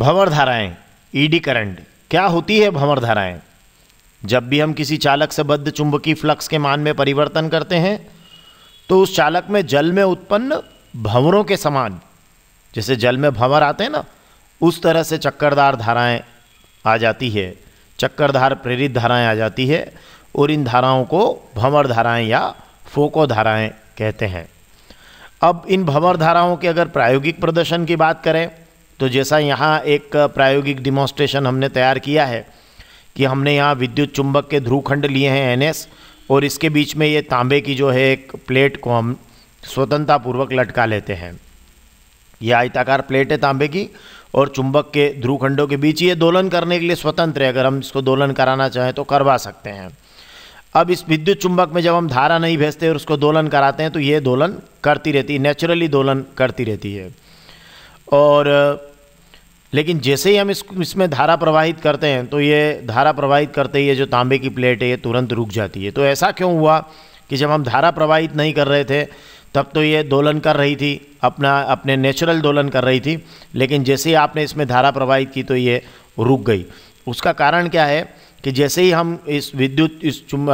भंवर धाराएँ ED e current क्या होती है भंवर धाराएँ जब भी हम किसी चालक से बद्ध चुंबकीय फ्लक्स के मान में परिवर्तन करते हैं तो उस चालक में जल में उत्पन्न भंवरों के समान जैसे जल में भंवर आते हैं ना उस तरह से चक्करदार धाराएं आ जाती है चक्करधार प्रेरित धाराएं आ जाती है और इन धाराओं को भंवर धाराएं या फोको धाराएं कहते हैं अब इन भंवर धाराओं के अगर प्रायोगिक प्रदर्शन की बात करें तो जैसा यहाँ एक प्रायोगिक डिमॉन्स्ट्रेशन हमने तैयार किया है कि हमने यहाँ विद्युत चुंबक के ध्रुव खंड लिए हैं एन और इसके बीच में ये तांबे की जो है एक प्लेट को हम स्वतंत्रतापूर्वक लटका लेते हैं यह आयताकार प्लेट है तांबे की और चुंबक के ध्रुव खंडों के बीच ये दोलन करने के लिए स्वतंत्र है अगर हम इसको दोलन कराना चाहें तो करवा सकते हैं अब इस विद्युत चुंबक में जब हम धारा नहीं भेजते और उसको दोलन कराते हैं तो ये दोलन करती रहती है नेचुरली दोलन करती रहती है और लेकिन जैसे ही हम इस इसमें धारा प्रवाहित करते हैं तो ये धारा प्रवाहित करते ही ये जो तांबे की प्लेट है ये तुरंत रुक जाती है तो ऐसा क्यों हुआ कि जब हम धारा प्रवाहित नहीं कर रहे थे तब तो ये दोलन कर रही थी अपना अपने नेचुरल दोलन कर रही थी लेकिन जैसे ही आपने इसमें धारा प्रवाहित की तो ये रुक गई उसका कारण क्या है कि जैसे ही हम इस विद्युत इस चुम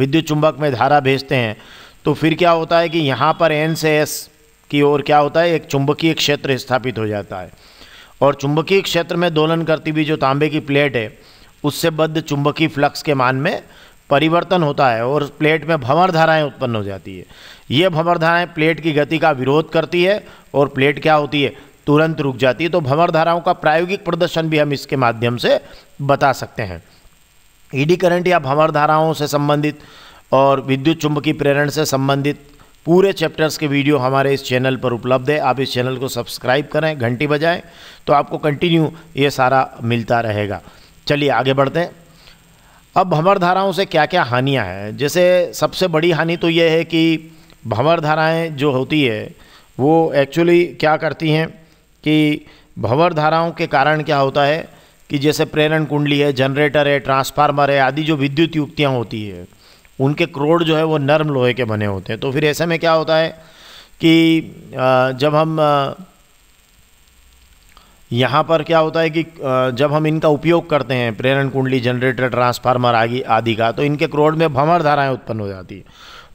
विद्युत चुंबक में धारा भेजते हैं तो फिर क्या होता है कि यहाँ पर एन से एस की ओर क्या होता है एक चुंबकीय क्षेत्र स्थापित हो जाता है और चुंबकीय क्षेत्र में दोलन करती हुई जो तांबे की प्लेट है उससे बद्ध चुंबकीय फ्लक्स के मान में परिवर्तन होता है और प्लेट में भंवर धाराएँ उत्पन्न हो जाती है ये भंवर धाराएँ प्लेट की गति का विरोध करती है और प्लेट क्या होती है तुरंत रुक जाती है तो भंवर धाराओं का प्रायोगिक प्रदर्शन भी हम इसके माध्यम से बता सकते हैं ईडी करंट या भंवर धाराओं से संबंधित और विद्युत चुंबकीय प्रेरण से संबंधित पूरे चैप्टर्स के वीडियो हमारे इस चैनल पर उपलब्ध है आप इस चैनल को सब्सक्राइब करें घंटी बजाएं तो आपको कंटिन्यू ये सारा मिलता रहेगा चलिए आगे बढ़ते हैं अब भंवर धाराओं से क्या क्या हानियाँ हैं जैसे सबसे बड़ी हानि तो ये है कि भंवर धाराएँ जो होती है वो एक्चुअली क्या करती हैं कि भंवर धाराओं के कारण क्या होता है कि जैसे प्रेरण कुंडली है जनरेटर है ट्रांसफार्मर है आदि जो विद्युत युक्तियाँ होती है उनके क्रोड जो है वो नर्म लोहे के बने होते हैं तो फिर ऐसे में क्या होता है कि जब हम यहाँ पर क्या होता है कि जब हम इनका उपयोग करते हैं प्रेरण कुंडली जनरेटर ट्रांसफार्मर आदि आदि का तो इनके क्रोड में भंवर धाराएं उत्पन्न हो जाती है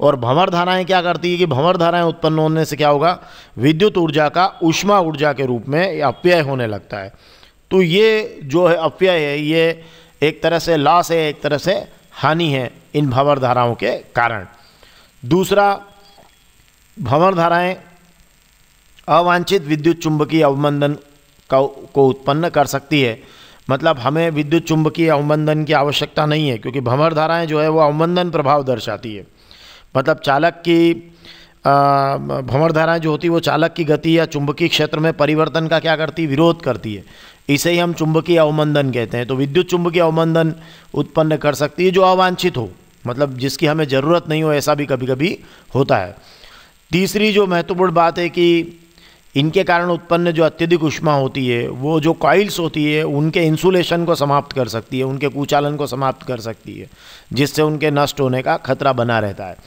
और भंवर धाराएँ क्या करती है कि भंवर धाराएं उत्पन्न होने से क्या होगा विद्युत ऊर्जा का उष्मा ऊर्जा के रूप में अपव्यय होने लगता है तो ये जो है अपव्यय है ये एक तरह से लॉस है एक तरह से हानि है इन भंवर धाराओं के कारण दूसरा भंवर धाराएं अवांछित विद्युत चुंबकीय अवमंदन का को उत्पन्न कर सकती है मतलब हमें विद्युत चुंबकीय अवमंदन की आवश्यकता नहीं है क्योंकि भंवर धाराएं जो है वो अवमंदन प्रभाव दर्शाती है मतलब चालक की भंवर धाराएं जो होती है वो चालक की गति या चुंबकीय क्षेत्र में परिवर्तन का क्या करती विरोध करती है इसे ही हम चुंबकीय अवमंदन कहते हैं तो विद्युत चुंबकीय अवमंदन उत्पन्न कर सकती है जो अवांछित हो मतलब जिसकी हमें ज़रूरत नहीं हो ऐसा भी कभी कभी होता है तीसरी जो महत्वपूर्ण बात है कि इनके कारण उत्पन्न जो अत्यधिक उष्मा होती है वो जो कॉइल्स होती है उनके इंसुलेशन को समाप्त कर सकती है उनके कुचालन को समाप्त कर सकती है जिससे उनके नष्ट होने का खतरा बना रहता है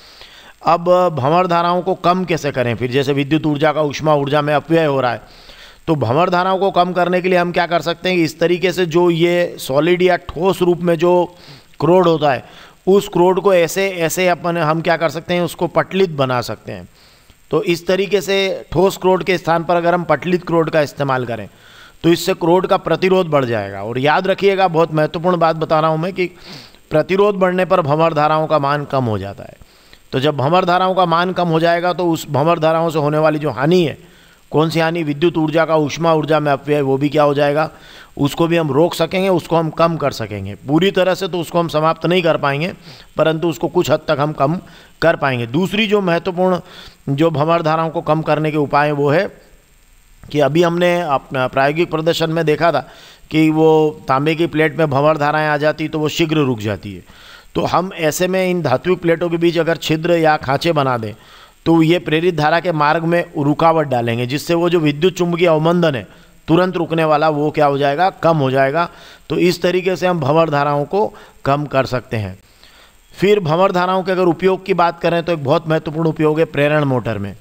अब भंवर धाराओं को कम कैसे करें फिर जैसे विद्युत ऊर्जा का उष्मा ऊर्जा में अपव्यय हो रहा है तो भंवर धाराओं को कम करने के लिए हम क्या कर सकते हैं इस तरीके से जो ये सॉलिड या ठोस रूप में जो क्रोड होता है उस क्रोड को ऐसे ऐसे अपन हम क्या कर सकते हैं उसको पटलित बना सकते हैं तो इस तरीके से ठोस क्रोड के स्थान पर अगर हम पटलित क्रोड का इस्तेमाल करें तो इससे क्रोड का प्रतिरोध बढ़ जाएगा और याद रखिएगा बहुत महत्वपूर्ण बात बता रहा हूँ मैं कि प्रतिरोध बढ़ने पर भंवर धाराओं का मान कम हो जाता है तो जब भंवर धाराओं का मान कम हो जाएगा तो उस भंवर धाराओं से होने वाली जो हानि है कौन सी हानि विद्युत ऊर्जा का उष्मा ऊर्जा में अपव्यय वो भी क्या हो जाएगा उसको भी हम रोक सकेंगे उसको हम कम कर सकेंगे पूरी तरह से तो उसको हम समाप्त नहीं कर पाएंगे परंतु उसको कुछ हद तक हम कम कर पाएंगे दूसरी जो महत्वपूर्ण जो भंवर धाराओं को कम करने के उपाय वो है कि अभी हमने अपना प्रायोगिक प्रदर्शन में देखा था कि वो तांबे की प्लेट में भंवर धाराएँ आ जाती तो वो शीघ्र रुक जाती है तो हम ऐसे में इन धातु प्लेटों के बीच अगर छिद्र या खाँचे बना दें तो ये प्रेरित धारा के मार्ग में रुकावट डालेंगे जिससे वो जो विद्युत चुंबकीय अवमंदन है तुरंत रुकने वाला वो क्या हो जाएगा कम हो जाएगा तो इस तरीके से हम भंवर धाराओं को कम कर सकते हैं फिर भंवर धाराओं के अगर उपयोग की बात करें तो एक बहुत महत्वपूर्ण उपयोग है प्रेरण मोटर में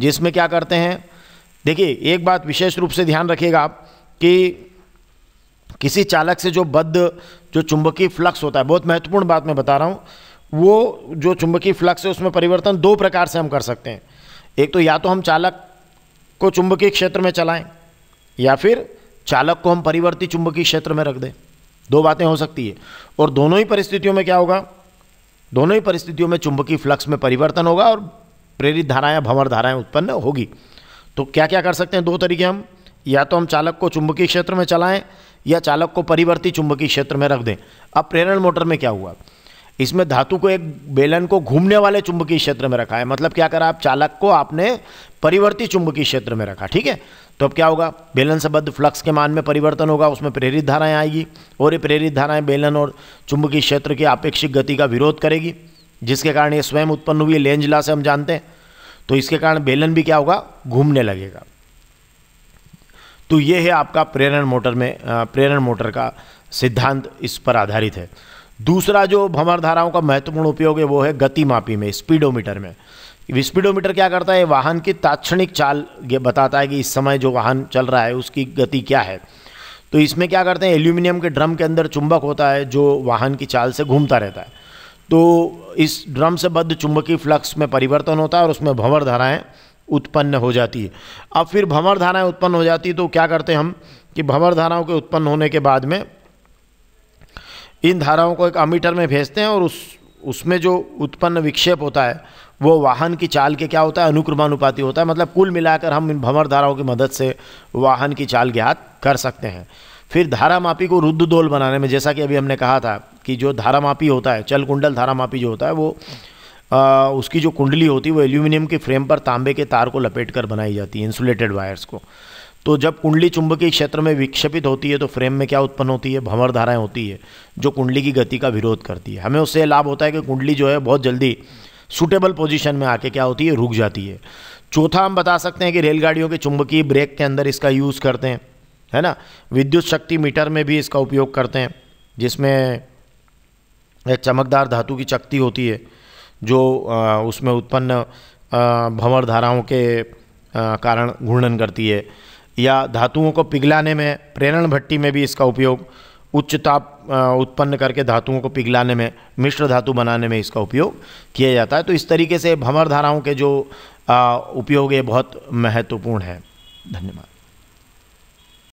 जिसमें क्या करते हैं देखिए एक बात विशेष रूप से ध्यान रखिएगा आप कि किसी चालक से जो बद्ध जो चुंबकीय फ्लक्स होता है बहुत महत्वपूर्ण बात मैं बता रहा हूँ वो जो चुंबकीय फ्लक्स है उसमें परिवर्तन दो प्रकार से हम कर सकते हैं एक तो या तो हम चालक को चुंबकीय क्षेत्र में चलाएं या फिर चालक को हम परिवर्ती चुंबकीय क्षेत्र में रख दें दो बातें हो सकती है और दोनों ही परिस्थितियों में क्या होगा दोनों ही परिस्थितियों में चुंबकीय फ्लक्स में परिवर्तन होगा और प्रेरित धाराएं भंवर धाराएं उत्पन्न होगी तो क्या क्या कर सकते हैं दो तरीके हम या तो हम चालक को चुंबकीय क्षेत्र में चलाएं या चालक को परिवर्ती चुंबकीय क्षेत्र में रख दें अब प्रेरण मोटर में क्या हुआ इसमें धातु को एक बेलन को घूमने वाले चुंबकीय क्षेत्र में रखा है मतलब क्या करा आप चालक को आपने परिवर्ती चुंबकीय क्षेत्र में रखा ठीक है तो अब क्या होगा बेलन संबद्ध फ्लक्स के मान में परिवर्तन होगा उसमें प्रेरित धाराएं आएगी और ये प्रेरित धाराएं बेलन और चुंबकीय क्षेत्र की आपेक्षिक गति का विरोध करेगी जिसके कारण ये स्वयं उत्पन्न हुई लेंजला से हम जानते हैं तो इसके कारण बेलन भी क्या होगा घूमने लगेगा तो ये है आपका प्रेरण मोटर में प्रेरण मोटर का सिद्धांत इस पर आधारित है दूसरा जो भ्रमर धाराओं का महत्वपूर्ण उपयोग है वो है गति मापी में स्पीडोमीटर में स्पीडोमीटर क्या करता है वाहन की ताक्षणिक चाल ये बताता है कि इस समय जो वाहन चल रहा है उसकी गति क्या है तो इसमें क्या करते हैं एल्यूमिनियम के ड्रम के अंदर चुंबक होता है जो वाहन की चाल से घूमता रहता है तो इस ड्रम से बद्ध चुंबकीय फ्लक्स में परिवर्तन होता है और उसमें भंवर धाराएँ उत्पन्न हो जाती है अब फिर भंवर धाराएँ उत्पन्न हो जाती है तो क्या करते हैं हम कि भंवर धाराओं के उत्पन्न होने के बाद में इन धाराओं को एक अमीटर में भेजते हैं और उस उसमें जो उत्पन्न विक्षेप होता है वो वाहन की चाल के क्या होता है अनुक्रमानुपाती होता है मतलब कुल मिलाकर हम इन भंवर धाराओं की मदद से वाहन की चाल ज्ञात कर सकते हैं फिर धारामापी को रुद्ध दोल बनाने में जैसा कि अभी हमने कहा था कि जो धारामापी होता है चल कुंडल धारामापी जो होता है वो आ, उसकी जो कुंडली होती है वो एल्यूमिनियम के फ्रेम पर तांबे के तार को लपेट कर बनाई जाती है इंसुलेटेड वायर्स को तो जब कुंडली चुंबकीय क्षेत्र में विक्षेपित होती है तो फ्रेम में क्या उत्पन्न होती है भंवर धाराएं होती है जो कुंडली की गति का विरोध करती है हमें उससे लाभ होता है कि कुंडली जो है बहुत जल्दी सुटेबल पोजीशन में आके क्या होती है रुक जाती है चौथा हम बता सकते हैं कि रेलगाड़ियों के चुंबकीय ब्रेक के अंदर इसका यूज़ करते हैं है ना विद्युत शक्ति मीटर में भी इसका उपयोग करते हैं जिसमें एक चमकदार धातु की शक्ति होती है जो उसमें उत्पन्न भंवर धाराओं के कारण घूर्णन करती है या धातुओं को पिघलाने में प्रेरण भट्टी में भी इसका उपयोग उच्च ताप उत्पन्न करके धातुओं को पिघलाने में मिश्र धातु बनाने में इसका उपयोग किया जाता है तो इस तरीके से भंवर धाराओं के जो उपयोग ये बहुत महत्वपूर्ण है धन्यवाद